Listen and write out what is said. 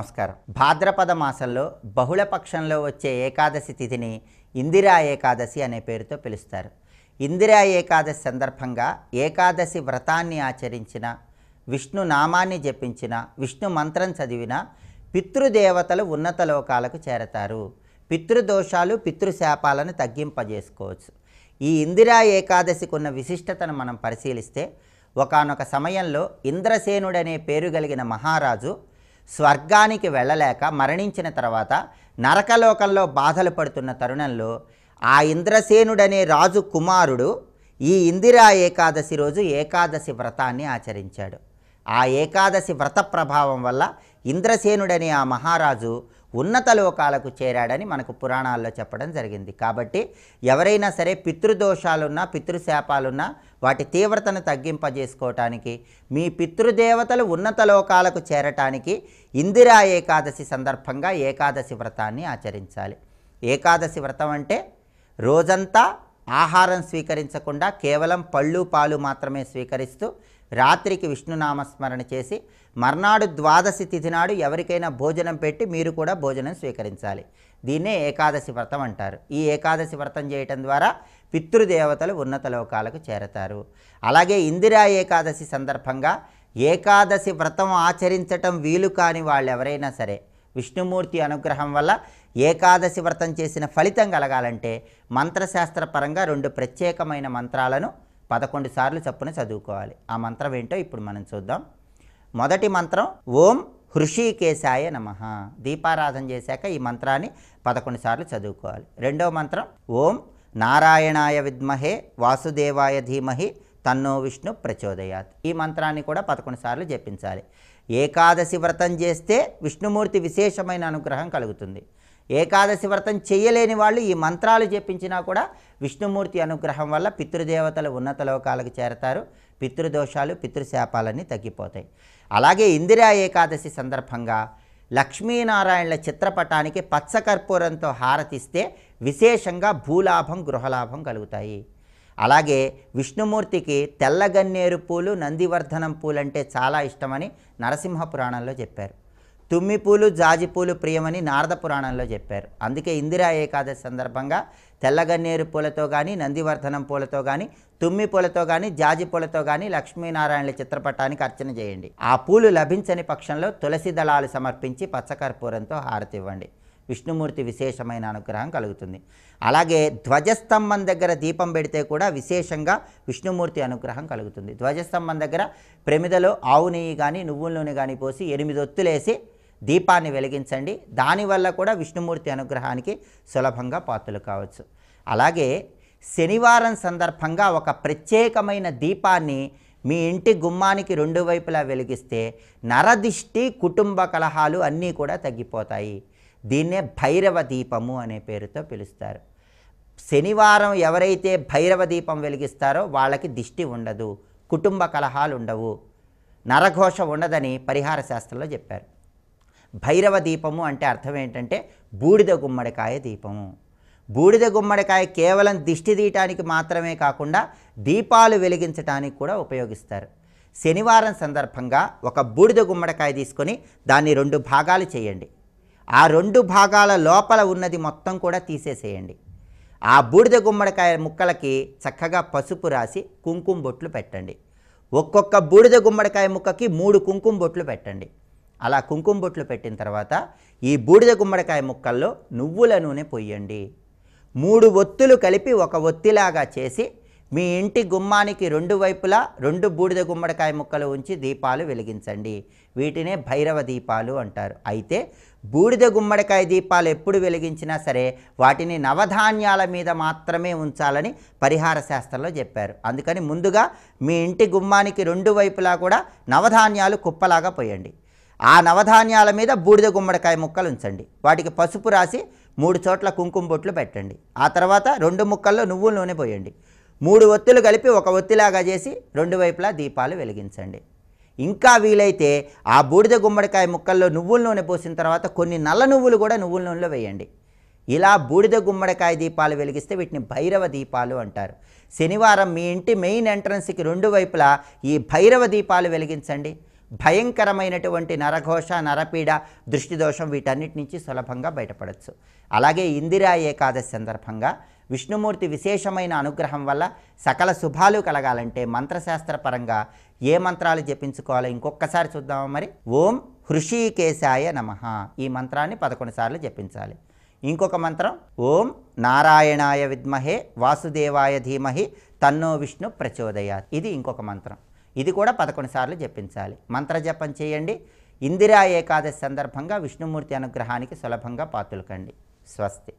నమస్కారం భాద్రపద మాసంలో బహుళ పక్షంలో వచ్చే ఏకాదశి తిథిని ఇందిరా ఏకాదశి అనే పేరుతో పిలుస్తారు ఇందిరా ఏకాదశి సందర్భంగా ఏకాదశి వ్రతాన్ని ఆచరించిన విష్ణు నామాన్ని జపించిన విష్ణు మంత్రం చదివిన పితృదేవతలు ఉన్నత లోకాలకు చేరతారు పితృదోషాలు పితృశాపాలను తగ్గింపజేసుకోవచ్చు ఈ ఇందిరా ఏకాదశికున్న విశిష్టతను మనం పరిశీలిస్తే ఒకనొక సమయంలో ఇంద్రసేనుడనే పేరు కలిగిన మహారాజు స్వర్గానికి వెళ్ళలేక మరణించిన తర్వాత నరకలోకంలో బాధలు పడుతున్న తరుణంలో ఆ ఇంద్రసేనుడనే రాజు కుమారుడు ఈ ఇందిరా ఏకాదశి రోజు ఏకాదశి వ్రతాన్ని ఆచరించాడు ఆ ఏకాదశి వ్రత ప్రభావం వల్ల ఇంద్రసేనుడనే ఆ మహారాజు ఉన్నత లోకాలకు చేరాడని మనకు పురాణాల్లో చెప్పడం జరిగింది కాబట్టి ఎవరైనా సరే పితృదోషాలున్నా పితృశాపాలున్నా వాటి తీవ్రతను తగ్గింపజేసుకోవటానికి మీ పితృదేవతలు ఉన్నత లోకాలకు చేరటానికి ఇందిరా ఏకాదశి సందర్భంగా ఏకాదశి వ్రతాన్ని ఆచరించాలి ఏకాదశి వ్రతం అంటే రోజంతా ఆహారం స్వీకరించకుండా కేవలం పళ్ళు పాలు మాత్రమే స్వీకరిస్తూ రాత్రికి విష్ణునామస్మరణ చేసి మర్నాడు ద్వాదశి తిథి నాడు ఎవరికైనా భోజనం పెట్టి మీరు కూడా భోజనం స్వీకరించాలి దీన్నే ఏకాదశి వ్రతం అంటారు ఈ ఏకాదశి వ్రతం చేయటం ద్వారా పితృదేవతలు ఉన్నత లోకాలకు చేరతారు అలాగే ఇందిరా ఏకాదశి సందర్భంగా ఏకాదశి వ్రతం ఆచరించటం వీలు కాని వాళ్ళు ఎవరైనా సరే విష్ణుమూర్తి అనుగ్రహం వల్ల ఏకాదశి వ్రతం చేసిన ఫలితం కలగాలంటే మంత్రశాస్త్రపరంగా రెండు ప్రత్యేకమైన మంత్రాలను పదకొండు సార్లు చప్పున చదువుకోవాలి ఆ మంత్రం ఏంటో ఇప్పుడు మనం చూద్దాం మొదటి మంత్రం ఓం హృషికేశాయ నమ దీపారాధన చేశాక ఈ మంత్రాన్ని పదకొండు సార్లు చదువుకోవాలి రెండవ మంత్రం ఓం నారాయణాయ విద్మహే వాసుదేవాయ ధీమహి తన్నో విష్ణు ప్రచోదయాత్ ఈ మంత్రాన్ని కూడా పదకొండు సార్లు జపించాలి ఏకాదశి వ్రతం చేస్తే విష్ణుమూర్తి విశేషమైన అనుగ్రహం కలుగుతుంది ఏకాదశి వ్రతం చేయలేని వాళ్ళు ఈ మంత్రాలు చెప్పించినా కూడా విష్ణుమూర్తి అనుగ్రహం వల్ల పితృదేవతలు ఉన్నత లోకాలకు చేరతారు పితృదోషాలు పితృశాపాలన్నీ తగ్గిపోతాయి అలాగే ఇందిరా ఏకాదశి సందర్భంగా లక్ష్మీనారాయణల చిత్రపటానికి పచ్చకర్పూరంతో హారతిస్తే విశేషంగా భూలాభం గృహలాభం కలుగుతాయి అలాగే విష్ణుమూర్తికి తెల్లగన్నేరు పూలు నందివర్ధనం పూలంటే చాలా ఇష్టమని నరసింహ పురాణంలో చెప్పారు తుమ్మిపూలు జాజిపూలు ప్రియమని నారద పురాణంలో చెప్పారు అందుకే ఇందిరా ఏకాదశి సందర్భంగా తెల్లగన్నేరు పూలతో కానీ నందివర్ధనం పూలతో కానీ తుమ్మి పూలతో కానీ జాజి పూలతో కానీ లక్ష్మీనారాయణుల చిత్రపటానికి అర్చన చేయండి ఆ పూలు లభించని పక్షంలో తులసి దళాలు సమర్పించి పచ్చకర్పూరంతో హారతి ఇవ్వండి విష్ణుమూర్తి విశేషమైన అనుగ్రహం కలుగుతుంది అలాగే ధ్వజస్తంభం దగ్గర దీపం పెడితే కూడా విశేషంగా విష్ణుమూర్తి అనుగ్రహం కలుగుతుంది ధ్వజస్తంభం దగ్గర ప్రమిదలో ఆవు నెయ్యి కానీ నువ్వుల నూనె కానీ పోసి ఎనిమిది ఒత్తులేసి దీపాన్ని వెలిగించండి దానివల్ల కూడా విష్ణుమూర్తి అనుగ్రహానికి సులభంగా పాత్రలు కావచ్చు అలాగే శనివారం సందర్భంగా ఒక ప్రత్యేకమైన దీపాన్ని మీ ఇంటి గుమ్మానికి రెండు వైపులా వెలిగిస్తే నరదిష్టి కుటుంబ కలహాలు అన్నీ కూడా తగ్గిపోతాయి దీన్నే భైరవ దీపము అనే పేరుతో పిలుస్తారు శనివారం ఎవరైతే భైరవ దీపం వెలిగిస్తారో వాళ్ళకి దిష్టి ఉండదు కుటుంబ కలహాలు ఉండవు నరఘోష ఉండదని పరిహార శాస్త్రంలో చెప్పారు భైరవ దీపము అంటే అర్థం ఏంటంటే బూడిద గుమ్మడికాయ దీపము బూడిద గుమ్మడికాయ కేవలం దిష్టి తీయటానికి మాత్రమే కాకుండా దీపాలు వెలిగించడానికి కూడా ఉపయోగిస్తారు శనివారం సందర్భంగా ఒక బూడిద గుమ్మడికాయ తీసుకొని దాన్ని రెండు భాగాలు చేయండి ఆ రెండు భాగాల లోపల ఉన్నది మొత్తం కూడా తీసేసేయండి ఆ బూడిద గుమ్మడికాయ ముక్కలకి చక్కగా పసుపు రాసి కుంకుమ బొట్లు పెట్టండి ఒక్కొక్క బూడిద గుమ్మడికాయ ముక్కకి మూడు కుంకుమ బొట్లు పెట్టండి అలా కుంకుమ బొట్లు పెట్టిన తర్వాత ఈ బూడిద గుమ్మడికాయ ముక్కల్లో నువ్వుల నూనె పొయ్యండి మూడు ఒత్తులు కలిపి ఒక ఒత్తిలాగా చేసి మీ ఇంటి గుమ్మానికి రెండు వైపులా రెండు బూడిద గుమ్మడికాయ ముక్కలు ఉంచి దీపాలు వెలిగించండి వీటినే భైరవ దీపాలు అంటారు అయితే బూడిద గుమ్మడికాయ దీపాలు ఎప్పుడు వెలిగించినా సరే వాటిని నవధాన్యాల మీద మాత్రమే ఉంచాలని పరిహార శాస్త్రంలో చెప్పారు అందుకని ముందుగా మీ ఇంటి గుమ్మానికి రెండు వైపులా కూడా నవధాన్యాలు కుప్పలాగా పోయండి ఆ నవధాన్యాల మీద బూడిద గుమ్మడికాయ ముక్కలు ఉంచండి వాటికి పసుపు రాసి మూడు చోట్ల కుంకుమ బొట్లు పెట్టండి ఆ తర్వాత రెండు ముక్కల్లో నువ్వుల నూనె పోయండి మూడు ఒత్తులు కలిపి ఒక ఒత్తిలాగా చేసి రెండు వైపులా దీపాలు వెలిగించండి ఇంకా వీలైతే ఆ బూడిద గుమ్మడికాయ ముక్కల్లో నువ్వుల నూనె పోసిన తర్వాత కొన్ని నల్ల నువ్వులు కూడా నువ్వుల నూనెలో వేయండి ఇలా బూడిద గుమ్మడికాయ దీపాలు వెలిగిస్తే వీటిని భైరవ దీపాలు అంటారు శనివారం మీ ఇంటి మెయిన్ ఎంట్రన్స్కి రెండు వైపులా ఈ భైరవ దీపాలు వెలిగించండి భయంకరమైనటువంటి నరఘోష నరపీడ దృష్టిదోషం వీటన్నిటి నుంచి సులభంగా బయటపడవచ్చు అలాగే ఇందిరా ఏకాదశి సందర్భంగా విష్ణుమూర్తి విశేషమైన అనుగ్రహం వల్ల సకల శుభాలు కలగాలంటే మంత్రశాస్త్రపరంగా ఏ మంత్రాలు జపించుకోవాలో ఇంకొకసారి చూద్దామా మరి ఓం హృషికేశాయ నమ ఈ మంత్రాన్ని పదకొండు సార్లు జపించాలి ఇంకొక మంత్రం ఓం నారాయణాయ విద్మహే వాసుదేవాయ ధీమహి తన్నో విష్ణు ప్రచోదయాత్ ఇది ఇంకొక మంత్రం ఇది కూడా పదకొండు సార్లు జపించాలి మంత్రజపం చేయండి ఇందిరా ఏకాదశి సందర్భంగా విష్ణుమూర్తి అనుగ్రహానికి సులభంగా పాతులకండి స్వస్తి